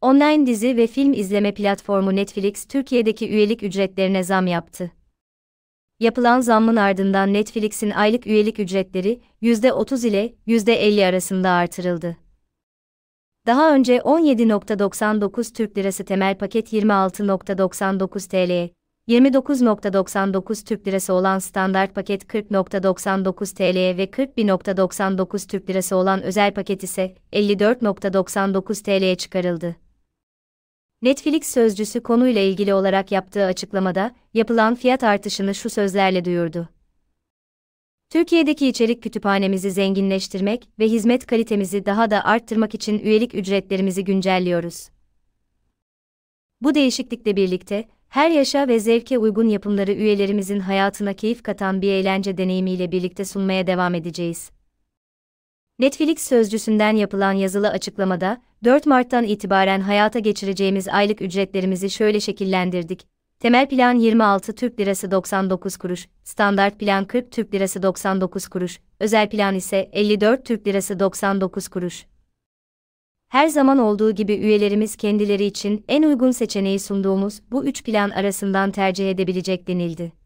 Online dizi ve film izleme platformu Netflix Türkiye'deki üyelik ücretlerine zam yaptı. Yapılan zammın ardından Netflix'in aylık üyelik ücretleri %30 ile %50 arasında artırıldı. Daha önce 17.99 Türk Lirası temel paket 26.99 TL, 29.99 Türk Lirası olan standart paket 40.99 TL ve 41.99 Türk Lirası olan özel paket ise 54.99 TL'ye çıkarıldı. Netflix sözcüsü konuyla ilgili olarak yaptığı açıklamada, yapılan fiyat artışını şu sözlerle duyurdu. Türkiye'deki içerik kütüphanemizi zenginleştirmek ve hizmet kalitemizi daha da arttırmak için üyelik ücretlerimizi güncelliyoruz. Bu değişiklikle birlikte, her yaşa ve zevke uygun yapımları üyelerimizin hayatına keyif katan bir eğlence deneyimiyle birlikte sunmaya devam edeceğiz. Netflix sözcüsünden yapılan yazılı açıklamada, 4 Mart'tan itibaren hayata geçireceğimiz aylık ücretlerimizi şöyle şekillendirdik. Temel plan 26 Türk Lirası 99 kuruş, standart plan 40 Türk Lirası 99 kuruş, özel plan ise 54 Türk Lirası 99 kuruş. Her zaman olduğu gibi üyelerimiz kendileri için en uygun seçeneği sunduğumuz bu üç plan arasından tercih edebilecek denildi.